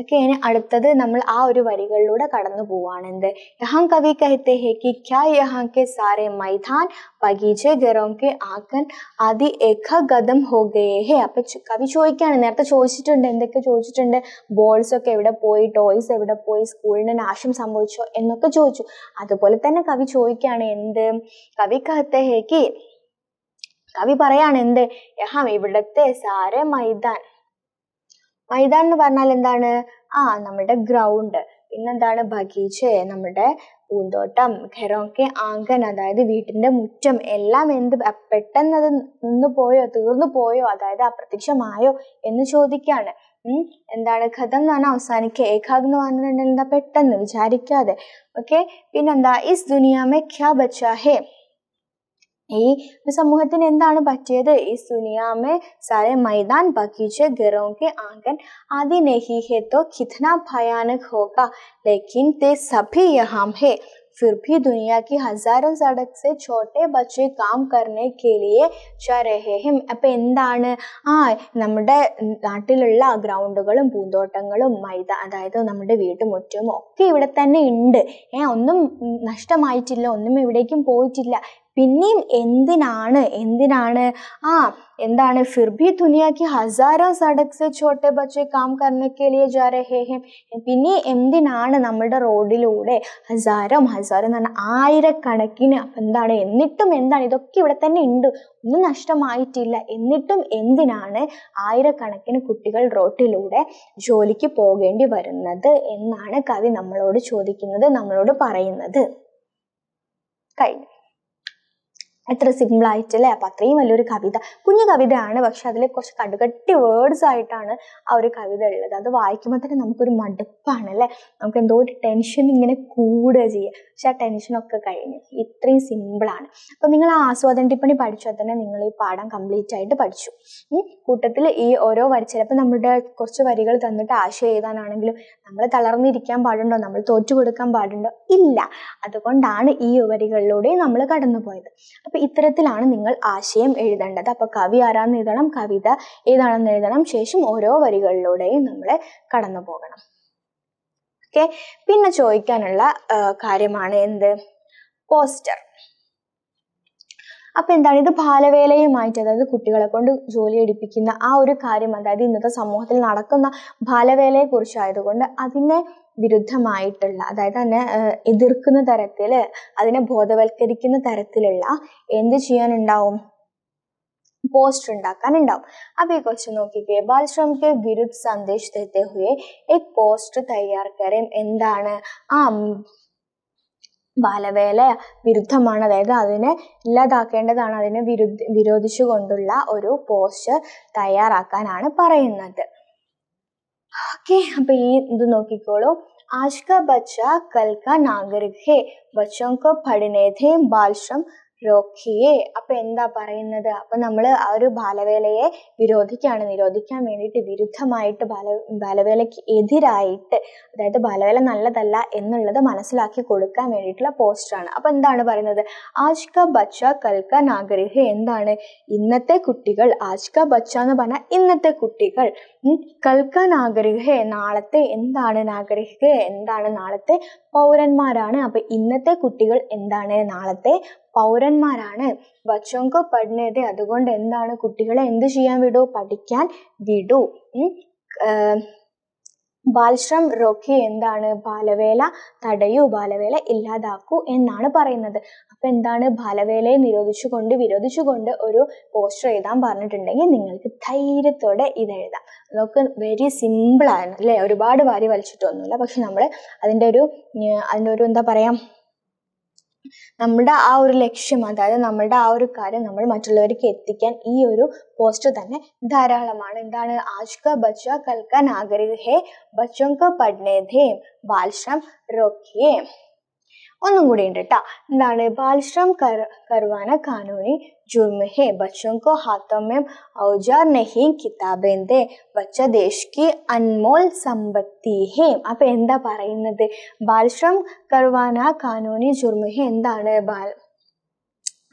ഒക്കെ ഇനി അടുത്തത് നമ്മൾ ആ ഒരു വരികളിലൂടെ കടന്നു പോവാണെന്ത് യഹാം കവി കഹത്തെ ഹെ കി ക്യാ യഹാം കെ സാരെ മൈതാൻ ബഗീചെ ഗറോം കെ ആക്കൻ ആദി ഏഖ ഗതം ഹോ ഗയേ ഹെ അപ്പം കവി ചോദിക്കാണ് നേരത്തെ ചോദിച്ചിട്ടുണ്ട് എന്തൊക്കെ ചോദിച്ചിട്ടുണ്ട് ബോൾസ് ഒക്കെ എവിടെ പോയി ടോയ്സ് എവിടെ പോയി സ്കൂളിന് നാശം സംഭവിച്ചോ എന്നൊക്കെ ചോദിച്ചു അതുപോലെ തന്നെ കവി ചോദിക്കുകയാണ് എന്ത് കവി കഹത്തെ ഹെ കി കവി പറയാണ് എന്ത് യഹാം ഇവിടത്തെ സാര മൈതാൻ മൈതാൻ എന്ന് പറഞ്ഞാൽ എന്താണ് ആ നമ്മുടെ ഗ്രൗണ്ട് പിന്നെന്താണ് ബഗീച്ച നമ്മുടെ പൂന്തോട്ടം ഖെറോക്കെ ആങ്കൻ അതായത് വീട്ടിന്റെ മുറ്റം എല്ലാം എന്ത് പെട്ടെന്ന് അത് നിന്നു പോയോ തീർന്നു പോയോ അതായത് അപ്രത്യക്ഷമായോ എന്ന് ചോദിക്കാണ് ഉം എന്താണ് കഥ എന്ന് പറഞ്ഞാൽ അവസാനിക്കുക ഏകാഗ് എന്ന് പറഞ്ഞിട്ടുണ്ടെങ്കിൽ എന്താ പെട്ടെന്ന് വിചാരിക്കാതെ ഓക്കെ പിന്നെന്താ ഇസ് ദുനിയാമെ ഖ്യാ ബച്ചാ ഹേ ഈ സമൂഹത്തിന് എന്താണ് പറ്റിയത് ഈ സുനിയാമെ സാരെ മൈദാൻ ബഗീചെ ഘറോ കെ ആംഗൻ ആദി നഹി കിഥന തോ കിതന ഭയാനക് ഹോഗാ ലേക്കിൻ തേ സഭി യഹാം ഹെ फिर भी दुनिया की ഹസാരോ സടക് സെ ചോട്ടെ ബച്ചെ കാം കർണെ കെ ചരഹേഹിം അപ്പം എന്താണ് ആ നമ്മുടെ നാട്ടിലുള്ള ഗ്രൗണ്ടുകളും പൂന്തോട്ടങ്ങളും മൈദ അതായത് നമ്മുടെ വീട്ടുമുറ്റവും ഒക്കെ ഇവിടെ തന്നെ ഉണ്ട് ഏ ഒന്നും നഷ്ടമായിട്ടില്ല ഒന്നും ഇവിടേക്കും പോയിട്ടില്ല പിന്നെയും എന്തിനാണ് എന്തിനാണ് ആ എന്താണ് ഫിർബി ഭി ദുനിയാക്ക് ഹസാരോ സടക്സ് ചോട്ടെ ബച്ചെ കാം കർണക്കെ ലിയെ ജാ രഹേ ഹെ പിന്നെ എന്തിനാണ് നമ്മുടെ റോഡിലൂടെ ഹസാരം ഹസാരം എന്ന് പറഞ്ഞാൽ ആയിരക്കണക്കിന് അപ്പം എന്താണ് എന്നിട്ടും എന്താണ് ഇതൊക്കെ ഇവിടെ തന്നെ ഉണ്ട് ഒന്നും നഷ്ടമായിട്ടില്ല എന്നിട്ടും എന്തിനാണ് ആയിരക്കണക്കിന് കുട്ടികൾ റോട്ടിലൂടെ ജോലിക്ക് പോകേണ്ടി വരുന്നത് എന്നാണ് കവി നമ്മളോട് ചോദിക്കുന്നത് നമ്മളോട് പറയുന്നത് കഴിഞ്ഞു എത്ര സിമ്പിളായിട്ട് അല്ലേ അപ്പം അത്രയും വലിയൊരു കവിത കുഞ്ഞു കവിതയാണ് പക്ഷെ അതിൽ കുറച്ച് കടുകട്ടി വേർഡ്സ് ആയിട്ടാണ് ആ ഒരു കവിത ഉള്ളത് അത് വായിക്കുമ്പോൾ തന്നെ നമുക്കൊരു മടുപ്പാണ് അല്ലേ നമുക്ക് എന്തോ ഒരു ടെൻഷൻ ഇങ്ങനെ കൂടുക ചെയ്യുക പക്ഷെ ആ ടെൻഷനൊക്കെ കഴിഞ്ഞ് ഇത്രയും സിമ്പിളാണ് അപ്പം നിങ്ങൾ ആ ആസ്വാദന ടിപ്പണി പഠിച്ചാൽ തന്നെ നിങ്ങൾ ഈ പാഠം കംപ്ലീറ്റ് ആയിട്ട് പഠിച്ചു കൂട്ടത്തിൽ ഈ ഓരോ വരി ചിലപ്പോൾ നമ്മുടെ കുറച്ച് വരികൾ തന്നിട്ട് ആശയം എഴുതാനാണെങ്കിലും നമ്മൾ തളർന്നിരിക്കാൻ പാടുണ്ടോ നമ്മൾ തോറ്റു കൊടുക്കാൻ പാടുണ്ടോ ഇല്ല അതുകൊണ്ടാണ് ഈ വരികളിലൂടെ നമ്മൾ കടന്നു പോയത് അപ്പം അപ്പം ഇത്തരത്തിലാണ് നിങ്ങൾ ആശയം എഴുതേണ്ടത് അപ്പോൾ കവി ആരാന്ന് എഴുതണം കവിത ഏതാണെന്ന് എഴുതണം ശേഷം ഓരോ വരികളിലൂടെയും നമ്മൾ കടന്നു പോകണം ഓക്കെ പിന്നെ ചോദിക്കാനുള്ള കാര്യമാണ് എന്ത് പോസ്റ്റർ അപ്പൊ എന്താണ് ഇത് ബാലവേലയുമായിട്ട് അതായത് കുട്ടികളെ കൊണ്ട് ജോലി എടുപ്പിക്കുന്ന ആ ഒരു കാര്യം അതായത് ഇന്നത്തെ സമൂഹത്തിൽ നടക്കുന്ന ബാലവേലയെ കുറിച്ചായതുകൊണ്ട് അതിനെ വിരുദ്ധമായിട്ടുള്ള അതായത് അതിനെ എതിർക്കുന്ന തരത്തിൽ അതിനെ ബോധവൽക്കരിക്കുന്ന തരത്തിലുള്ള എന്ത് ചെയ്യാനുണ്ടാവും പോസ്റ്റ് ഉണ്ടാവും അപ്പൊ ഈ കൊച്ചു നോക്കിക്കേ ബാലശ്രമം വിരുദ്ധ विरुद्ध संदेश देते हुए एक പോസ്റ്റ് തയ്യാർ करें എന്താണ് ആ ബാലവേല വിരുദ്ധമാണ് അതായത് അതിനെ ഇല്ലാതാക്കേണ്ടതാണ് അതിനെ വിരുദ്ധ വിരോധിച്ചുകൊണ്ടുള്ള ഒരു പോസ്റ്റ് തയ്യാറാക്കാനാണ് പറയുന്നത് आपके अभी दोनों की कोड़ो आज का बच्चा कल का नागरिक है बच्चों को पढ़ने थे बाल श्रम രോക്കിയെ അപ്പൊ എന്താ പറയുന്നത് അപ്പൊ നമ്മള് ആ ഒരു ബാലവേലയെ വിരോധിക്കുകയാണ് നിരോധിക്കാൻ വേണ്ടിയിട്ട് വിരുദ്ധമായിട്ട് ബാല ബാലവേലയ്ക്ക് എതിരായിട്ട് അതായത് ബാലവേല നല്ലതല്ല എന്നുള്ളത് മനസ്സിലാക്കി കൊടുക്കാൻ വേണ്ടിയിട്ടുള്ള പോസ്റ്ററാണ് അപ്പൊ എന്താണ് പറയുന്നത് ആജ് ക ബച്ച കൽക്ക നാഗരിഹ് എന്താണ് ഇന്നത്തെ കുട്ടികൾ ആജ് ക ബച്ച എന്ന് പറഞ്ഞാൽ ഇന്നത്തെ കുട്ടികൾ കൽക്ക നാഗരിഹ് നാളത്തെ എന്താണ് നാഗരിഹ് എന്താണ് നാളത്തെ പൗരന്മാരാണ് അപ്പൊ ഇന്നത്തെ കുട്ടികൾ എന്താണ് നാളത്തെ പൗരന്മാരാണ് ബച്ചോങ്കോ പഠനത്തെ അതുകൊണ്ട് എന്താണ് കുട്ടികളെ എന്ത് ചെയ്യാൻ വിടൂ പഠിക്കാൻ വിടൂ ബാൽശ്രം റോക്കി എന്താണ് ബാലവേല തടയൂ ബാലവേല ഇല്ലാതാക്കൂ എന്നാണ് പറയുന്നത് അപ്പൊ എന്താണ് ബാലവേലയെ നിരോധിച്ചുകൊണ്ട് വിരോധിച്ചുകൊണ്ട് ഒരു പോസ്റ്റർ എഴുതാൻ പറഞ്ഞിട്ടുണ്ടെങ്കിൽ നിങ്ങൾക്ക് ധൈര്യത്തോടെ ഇത് എഴുതാം നമുക്ക് വെരി ആണ് അല്ലേ ഒരുപാട് വാരി വലിച്ചിട്ടൊന്നുമില്ല പക്ഷെ നമ്മൾ അതിൻ്റെ ഒരു അതിൻ്റെ ഒരു എന്താ പറയാ നമ്മുടെ ആ ഒരു ലക്ഷ്യം അതായത് നമ്മുടെ ആ ഒരു കാര്യം നമ്മൾ മറ്റുള്ളവർക്ക് എത്തിക്കാൻ ഈ ഒരു പോസ്റ്റർ തന്നെ ധാരാളമാണ് എന്താണ് ആജ് ബച്ച കൽക്കാൻ ആഗ്രഹേ ഹേ ബച്ചോങ്ക പഠനേധേ ബാൽശ്രം റോക്കിയേ ഒന്നും കൂടി ഉണ്ട് കേട്ടോ എന്താണ് ബാലശ്രം കർവാന കാനൂനി ജുർമ ജുർമഹെ ബച്ചോങ്കോ ഹാത്തോമേം ഔജാർ നെഹി കിതാബേന്റെ ബച്ച ദേശ് അൻമോൾ സമ്പത്തി ഹേ അപ്പൊ എന്താ പറയുന്നത് ബാലശ്രം കർവാന കാനൂനി ജുർമ ജുർമഹെ എന്താണ് ബാൽ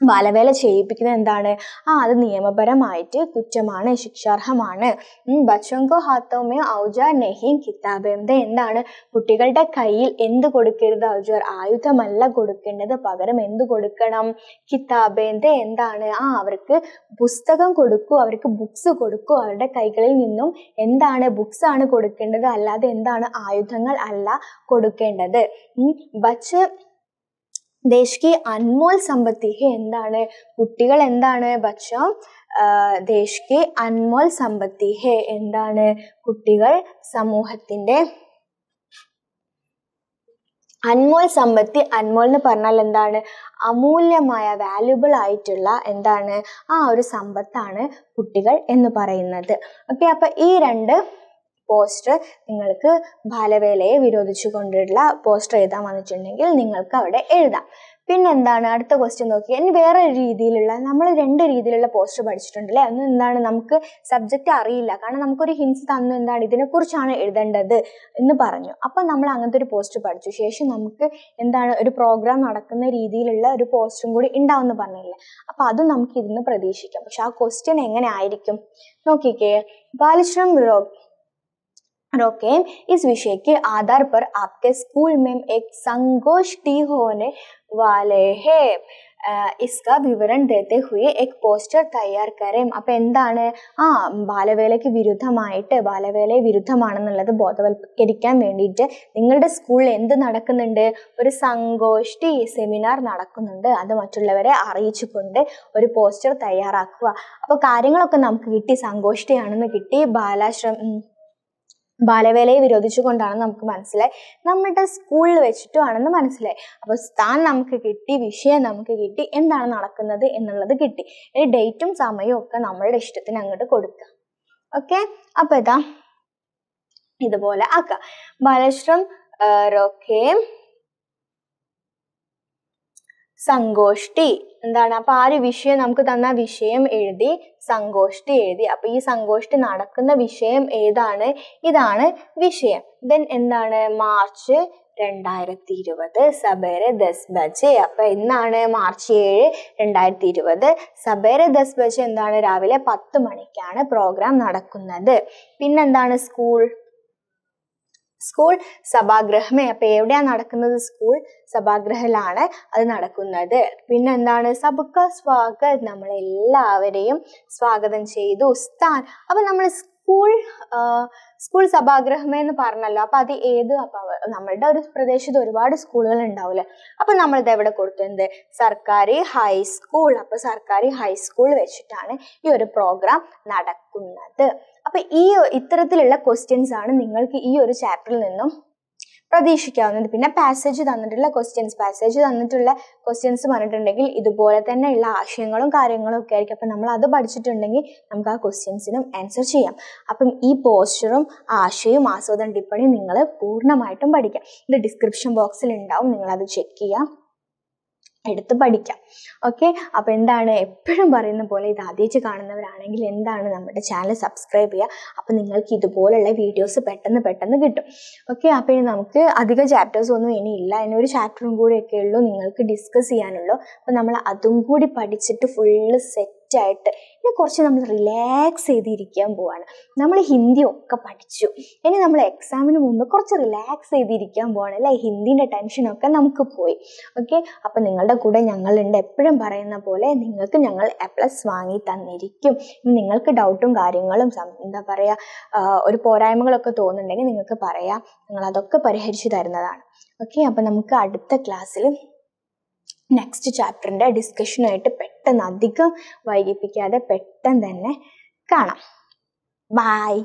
ബാലവേല ചെയ്യിപ്പിക്കുന്നത് എന്താണ് ആ അത് നിയമപരമായിട്ട് കുറ്റമാണ് ശിക്ഷാർഹമാണ് ബച്ചോങ്കോ ഹാത്തോമേ ഔജാർ നെഹിം കിതാബേന്ത എന്താണ് കുട്ടികളുടെ കയ്യിൽ എന്ത് കൊടുക്കരുത് ഔജാർ ആയുധമല്ല കൊടുക്കേണ്ടത് പകരം എന്ത് കൊടുക്കണം കിതാബേന്ത എന്താണ് ആ അവർക്ക് പുസ്തകം കൊടുക്കൂ അവർക്ക് ബുക്സ് കൊടുക്കൂ അവരുടെ കൈകളിൽ നിന്നും എന്താണ് ബുക്സ് ആണ് കൊടുക്കേണ്ടത് അല്ലാതെ എന്താണ് ആയുധങ്ങൾ അല്ല കൊടുക്കേണ്ടത് ബച്ച് देश की अनमोल संपत्ति എന്താണ് കുട്ടികൾ എന്താണ് പക്ഷം ദേശ് കി അൻമോൾ സമ്പത്തി എന്താണ് കുട്ടികൾ സമൂഹത്തിൻ്റെ അൻമോൾ സമ്പത്തി അൻമോൾ എന്ന് പറഞ്ഞാൽ എന്താണ് അമൂല്യമായ വാല്യുബിൾ ആയിട്ടുള്ള എന്താണ് ആ ഒരു സമ്പത്താണ് കുട്ടികൾ എന്ന് പറയുന്നത് ഓക്കെ അപ്പം ഈ രണ്ട് പോസ്റ്റർ നിങ്ങൾക്ക് ബാലവേലയെ വിരോധിച്ചുകൊണ്ടുള്ള പോസ്റ്റർ എഴുതാൻ വന്നിട്ടുണ്ടെങ്കിൽ നിങ്ങൾക്ക് അവിടെ എഴുതാം പിന്നെ എന്താണ് അടുത്ത ക്വസ്റ്റ്യൻ നോക്കിയാൽ ഇനി വേറെ രീതിയിലുള്ള നമ്മൾ രണ്ട് രീതിയിലുള്ള പോസ്റ്റർ പഠിച്ചിട്ടുണ്ടല്ലേ ഒന്ന് എന്താണ് നമുക്ക് സബ്ജക്റ്റ് അറിയില്ല കാരണം നമുക്കൊരു ഹിൻസ് തന്നു എന്താണ് ഇതിനെക്കുറിച്ചാണ് എഴുതേണ്ടത് എന്ന് പറഞ്ഞു അപ്പം നമ്മൾ അങ്ങനത്തെ ഒരു പോസ്റ്റർ പഠിച്ചു ശേഷം നമുക്ക് എന്താണ് ഒരു പ്രോഗ്രാം നടക്കുന്ന രീതിയിലുള്ള ഒരു പോസ്റ്ററും കൂടി ഉണ്ടാവുമെന്ന് പറഞ്ഞില്ലേ അപ്പം അതും നമുക്ക് ഇതിന്ന് പ്രതീക്ഷിക്കാം പക്ഷെ ആ ക്വസ്റ്റ്യൻ എങ്ങനെ ആയിരിക്കും നോക്കിക്കേ ബാലശ്രം റോഗ് रोकें इस विषय के आधार पर आपके स्कूल में एक संगोष्ठी होने वाले हैं इसका വിവരം ദേത്തെ ഹുയെ എക് പോസ്റ്റർ തയ്യാർ കരേം അപ്പം എന്താണ് ആ ബാലവേലയ്ക്ക് വിരുദ്ധമായിട്ട് ബാലവേലയെ വിരുദ്ധമാണെന്നുള്ളത് ബോധവൽക്കരിക്കാൻ വേണ്ടിയിട്ട് നിങ്ങളുടെ സ്കൂളിൽ എന്ത് നടക്കുന്നുണ്ട് ഒരു സങ്കോഷ്ഠി സെമിനാർ നടക്കുന്നുണ്ട് അത് മറ്റുള്ളവരെ അറിയിച്ചുകൊണ്ട് ഒരു പോസ്റ്റർ തയ്യാറാക്കുക അപ്പോൾ കാര്യങ്ങളൊക്കെ നമുക്ക് കിട്ടി സങ്കോഷ്ഠിയാണെന്ന് കിട്ടി ബാലാശ്രം ബാലവേലയെ വിരോധിച്ചുകൊണ്ടാണ് നമുക്ക് മനസ്സിലായി നമ്മുടെ സ്കൂളിൽ വെച്ചിട്ടുമാണെന്ന് മനസ്സിലായി അപ്പോൾ സ്ഥാൻ നമുക്ക് കിട്ടി വിഷയം നമുക്ക് കിട്ടി എന്താണ് നടക്കുന്നത് എന്നുള്ളത് കിട്ടി ഒരു ഡേറ്റും സമയവും ഒക്കെ നമ്മളുടെ ഇഷ്ടത്തിന് അങ്ങോട്ട് കൊടുക്കുക ഓക്കെ അപ്പോൾ ഇതാ ഇതുപോലെ ആക്കുക ബാലശ്രം റോക്കേം സങ്കോഷ്ടി എന്താണ് അപ്പൊ ആ ഒരു വിഷയം നമുക്ക് തന്ന വിഷയം എഴുതി സങ്കോഷ്ടി എഴുതി അപ്പൊ ഈ സങ്കോഷ്ടി നടക്കുന്ന വിഷയം ഏതാണ് ഇതാണ് വിഷയം ദെൻ എന്താണ് മാർച്ച് രണ്ടായിരത്തി ഇരുപത് സബേരെ ദസ് ബജ് അപ്പൊ എന്നാണ് മാർച്ച് ഏഴ് രണ്ടായിരത്തി ഇരുപത് സബേരെ ദസ് ബജ് എന്താണ് രാവിലെ പത്ത് മണിക്കാണ് പ്രോഗ്രാം നടക്കുന്നത് പിന്നെന്താണ് സ്കൂൾ സ്കൂൾ സഭാഗ്രഹമേ അപ്പൊ എവിടെയാണ് നടക്കുന്നത് സ്കൂൾ സഭാഗ്രഹത്തിലാണ് അത് നടക്കുന്നത് പിന്നെ എന്താണ് സബുക്ക സ്വാഗത് നമ്മളെല്ലാവരെയും സ്വാഗതം ചെയ്തു ഉസ്താൻ അപ്പൊ നമ്മൾ സ്കൂൾ സ്കൂൾ സഭാഗ്രഹമേ എന്ന് പറഞ്ഞല്ലോ അപ്പൊ അത് ഏത് അപ്പൊ നമ്മളുടെ ഒരു പ്രദേശത്ത് ഒരുപാട് സ്കൂളുകൾ ഉണ്ടാവില്ലേ അപ്പൊ നമ്മളിത് എവിടെ കൊടുത്തു എന്ത് സർക്കാർ ഹൈസ്കൂൾ അപ്പൊ സർക്കാർ ഹൈസ്കൂൾ വെച്ചിട്ടാണ് ഈ ഒരു പ്രോഗ്രാം നടക്കുന്നത് അപ്പൊ ഈ ഇത്തരത്തിലുള്ള ക്വസ്റ്റ്യൻസ് ആണ് നിങ്ങൾക്ക് ഈ ഒരു ചാപ്റ്ററിൽ നിന്നും പ്രതീക്ഷിക്കാവുന്നത് പിന്നെ പാസേജ് തന്നിട്ടുള്ള ക്വസ്റ്റ്യൻസ് പാസേജ് തന്നിട്ടുള്ള ക്വസ്റ്റ്യൻസ് പറഞ്ഞിട്ടുണ്ടെങ്കിൽ ഇതുപോലെ ഉള്ള ആശയങ്ങളും കാര്യങ്ങളും ഒക്കെ ആയിരിക്കും അപ്പം നമ്മൾ അത് പഠിച്ചിട്ടുണ്ടെങ്കിൽ നമുക്ക് ആ ക്വസ്റ്റ്യൻസിനും ആൻസർ ചെയ്യാം അപ്പം ഈ പോസ്റ്ററും ആശയവും ആസ്വാദന ടിപ്പണിയും നിങ്ങൾ പൂർണ്ണമായിട്ടും പഠിക്കാം ഇത് ഡിസ്ക്രിപ്ഷൻ ബോക്സിൽ ഉണ്ടാവും നിങ്ങളത് ചെക്ക് ചെയ്യാം എടുത്ത് പഠിക്കാം ഓക്കെ അപ്പോൾ എന്താണ് എപ്പോഴും പറയുന്ന പോലെ ഇത് ആദ്യിച്ച് കാണുന്നവരാണെങ്കിൽ എന്താണ് നമ്മുടെ ചാനൽ സബ്സ്ക്രൈബ് ചെയ്യുക അപ്പം നിങ്ങൾക്ക് ഇതുപോലുള്ള വീഡിയോസ് പെട്ടെന്ന് പെട്ടെന്ന് കിട്ടും ഓക്കെ അപ്പോൾ ഇനി നമുക്ക് അധികം ചാപ്റ്റേഴ്സ് ഒന്നും ഇനി ഇല്ല ഇനി ഒരു ചാപ്റ്ററും കൂടിയൊക്കെ ഉള്ളൂ നിങ്ങൾക്ക് ഡിസ്കസ് ചെയ്യാനുള്ളൂ അപ്പോൾ നമ്മൾ അതും കൂടി പഠിച്ചിട്ട് ഫുള്ള് സെറ്റ് സെറ്റായിട്ട് ഇനി കുറച്ച് നമ്മൾ റിലാക്സ് ചെയ്തിരിക്കാൻ പോവാണ് നമ്മൾ ഹിന്ദി ഒക്കെ പഠിച്ചു ഇനി നമ്മൾ എക്സാമിന് മുമ്പ് കുറച്ച് റിലാക്സ് ചെയ്തിരിക്കാൻ പോവാണ് അല്ലെ ഹിന്ദിൻ്റെ ടെൻഷനൊക്കെ നമുക്ക് പോയി ഓക്കെ അപ്പം നിങ്ങളുടെ കൂടെ ഞങ്ങളുണ്ട് എപ്പോഴും പറയുന്ന പോലെ നിങ്ങൾക്ക് ഞങ്ങൾ എ പ്ലസ് വാങ്ങി തന്നിരിക്കും നിങ്ങൾക്ക് ഡൗട്ടും കാര്യങ്ങളും എന്താ പറയുക ഒരു പോരായ്മകളൊക്കെ തോന്നുന്നുണ്ടെങ്കിൽ നിങ്ങൾക്ക് പറയാം ഞങ്ങൾ അതൊക്കെ പരിഹരിച്ചു തരുന്നതാണ് ഓക്കെ അപ്പം നമുക്ക് അടുത്ത ക്ലാസ്സിൽ നെക്സ്റ്റ് ചാപ്റ്ററിൻ്റെ ഡിസ്കഷനുമായിട്ട് പെട്ടെന്ന് അധികം വൈകിപ്പിക്കാതെ പെട്ടെന്ന് തന്നെ കാണാം ബൈ